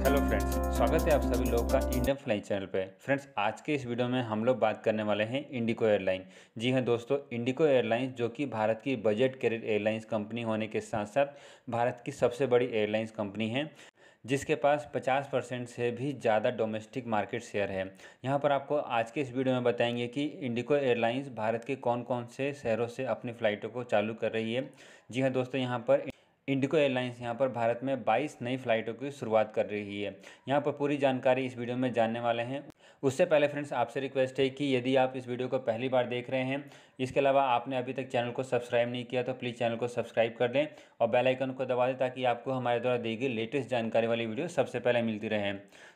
hello friends स्वागत है आप सभी लोग का इंडियन फ्लाइट चैनल पे फ्रेंड्स आज के इस वीडियो में हम लोग बात करने वाले हैं इंडिको एयरलाइन जी हां दोस्तों इंडिको एयरलाइंस जो कि भारत की बजट कैरियर एयरलाइंस कंपनी होने के साथ साथ भारत की सबसे बड़ी एयरलाइंस कंपनी है जिसके पास 50 परसेंट से भी ज़्यादा डोमेस्टिक मार्केट शेयर है यहाँ पर आपको आज के इस वीडियो में बताएंगे कि इंडिको एयरलाइंस भारत के कौन कौन से शहरों से अपनी फ़्लाइटों को चालू कर रही है जी हाँ दोस्तों यहाँ पर इंडिको एयरलाइंस यहाँ पर भारत में 22 नई फ्लाइटों की शुरुआत कर रही है यहाँ पर पूरी जानकारी इस वीडियो में जानने वाले हैं उससे पहले फ्रेंड्स आपसे रिक्वेस्ट है कि यदि आप इस वीडियो को पहली बार देख रहे हैं इसके अलावा आपने अभी तक चैनल को सब्सक्राइब नहीं किया तो प्लीज़ चैनल को सब्सक्राइब कर दें और बेलाइकन को दबा दें ताकि आपको हमारे द्वारा दी गई लेटेस्ट जानकारी वाली वीडियो सबसे पहले मिलती रहे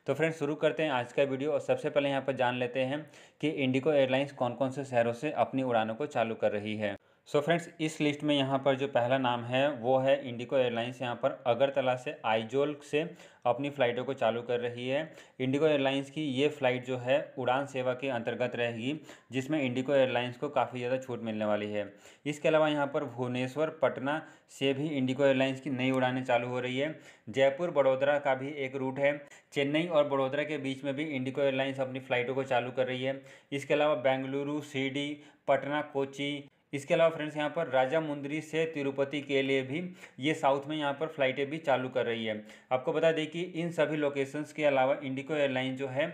तो फ्रेंड्स शुरू करते हैं आज का वीडियो और सबसे पहले यहाँ पर जान लेते हैं कि इंडिको एयरलाइंस कौन कौन से शहरों से अपनी उड़ानों को चालू कर रही है सो so फ्रेंड्स इस लिस्ट में यहाँ पर जो पहला नाम है वो है इंडिगो एयरलाइंस यहाँ पर अगरतला से आइजोल से अपनी फ़्लाइटों को चालू कर रही है इंडिगो एयरलाइंस की ये फ़्लाइट जो है उड़ान सेवा के अंतर्गत रहेगी जिसमें इंडिगो एयरलाइंस को काफ़ी ज़्यादा छूट मिलने वाली है इसके अलावा यहाँ पर भुवनेश्वर पटना से भी इंडिगो एयरलाइंस की नई उड़ानें चालू हो रही है जयपुर बड़ोदरा का भी एक रूट है चेन्नई और बड़ोदरा के बीच में भी इंडिगो एयरलाइंस अपनी फ़्लाइटों को चालू कर रही है इसके अलावा बेंगलुरु सी पटना कोची इसके अलावा फ्रेंड्स यहाँ पर राजा मुंदरी से तिरुपति के लिए भी ये साउथ में यहाँ पर फ्लाइटें भी चालू कर रही है आपको बता दें कि इन सभी लोकेशंस के अलावा इंडिको एयरलाइन जो है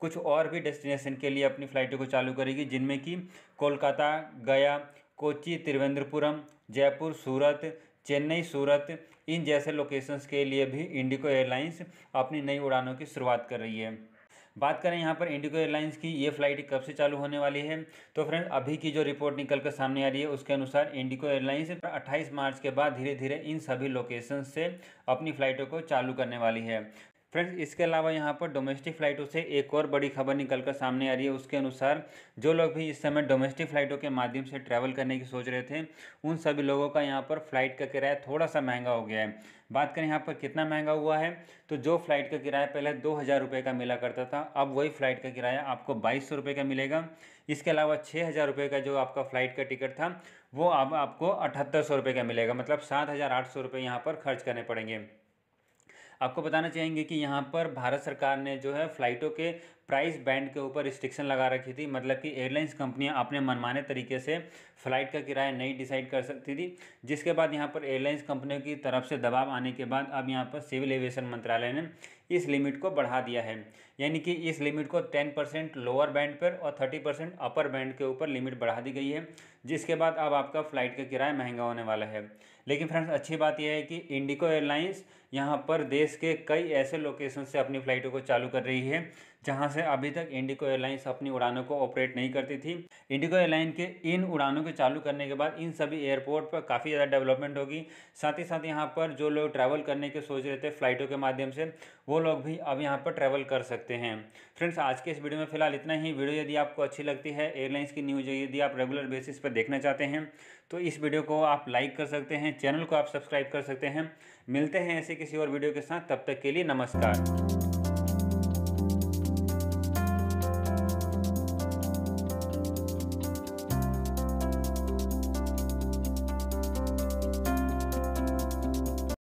कुछ और भी डेस्टिनेशन के लिए अपनी फ़्लाइटों को चालू करेगी जिनमें कि कोलकाता गया कोची त्रिवेंद्रपुरम जयपुर सूरत चेन्नई सूरत इन जैसे लोकेशंस के लिए भी इंडिको एयरलाइंस अपनी नई उड़ानों की शुरुआत कर रही है बात करें यहाँ पर इंडिगो एयरलाइंस की ये फ्लाइट कब से चालू होने वाली है तो फ्रेंड अभी की जो रिपोर्ट निकल कर सामने आ रही है उसके अनुसार इंडिगो एयरलाइंस 28 मार्च के बाद धीरे धीरे इन सभी लोकेशन से अपनी फ्लाइटों को चालू करने वाली है फ्रेंड्स इसके अलावा यहाँ पर डोमेस्टिक फ्लाइटों से एक और बड़ी खबर निकल कर सामने आ रही है उसके अनुसार जो लोग भी इस समय डोमेस्टिक फ्लाइटों के माध्यम से ट्रैवल करने की सोच रहे थे उन सभी लोगों का यहाँ पर फ्लाइट का किराया थोड़ा सा महंगा हो गया है बात करें यहाँ पर कितना महंगा हुआ है तो जो फ्लाइट का किराया पहले दो हज़ार रुपये का मिला करता था अब वही फ्लाइट का किराया आपको बाईस सौ रुपये का मिलेगा इसके अलावा छः हज़ार रुपये का जो आपका फ्लाइट का टिकट था वो अब आपको अठहत्तर सौ रुपये का मिलेगा मतलब सात हज़ार आठ सौ रुपये यहाँ पर खर्च करने पड़ेंगे आपको बताना चाहेंगे कि यहाँ पर भारत सरकार ने जो है फ़्लाइटों के प्राइस बैंड के ऊपर रिस्ट्रिक्शन लगा रखी थी मतलब कि एयरलाइंस कंपनियां अपने मनमाने तरीके से फ़्लाइट का किराया नहीं डिसाइड कर सकती थी जिसके बाद यहाँ पर एयरलाइंस कंपनियों की तरफ से दबाव आने के बाद अब यहाँ पर सिविल एविएशन मंत्रालय ने इस लिमिट को बढ़ा दिया है यानी कि इस लिमिट को टेन परसेंट लोअर बैंड पर और थर्टी परसेंट अपर बैंड के ऊपर लिमिट बढ़ा दी गई है जिसके बाद अब आपका फ़्लाइट का किराया महंगा होने वाला है लेकिन फ्रेंड्स अच्छी बात यह है कि इंडिको एयरलाइंस यहाँ पर देश के कई ऐसे लोकेशन से अपनी फ़्लाइटों को चालू कर रही है जहाँ से अभी तक इंडिको एयरलाइंस अपनी उड़ानों को ऑपरेट नहीं करती थी इंडिको एयरलाइन के इन उड़ानों के चालू करने के बाद इन सभी एयरपोर्ट पर काफ़ी ज़्यादा डेवलपमेंट होगी साथ ही साथ यहाँ पर जो लोग ट्रैवल करने के सोच रहे थे फ्लाइटों के माध्यम से वो लोग भी अब यहाँ पर ट्रैवल कर सकते हैं फ्रेंड्स आज के इस वीडियो में फिलहाल इतना ही वीडियो यदि आपको अच्छी लगती है एयरलाइंस की न्यूज यदि आप रेगुलर बेसिस पर देखना चाहते हैं तो इस वीडियो को आप लाइक कर सकते हैं चैनल को आप सब्सक्राइब कर सकते हैं मिलते हैं ऐसे किसी और वीडियो के साथ तब तक के लिए नमस्कार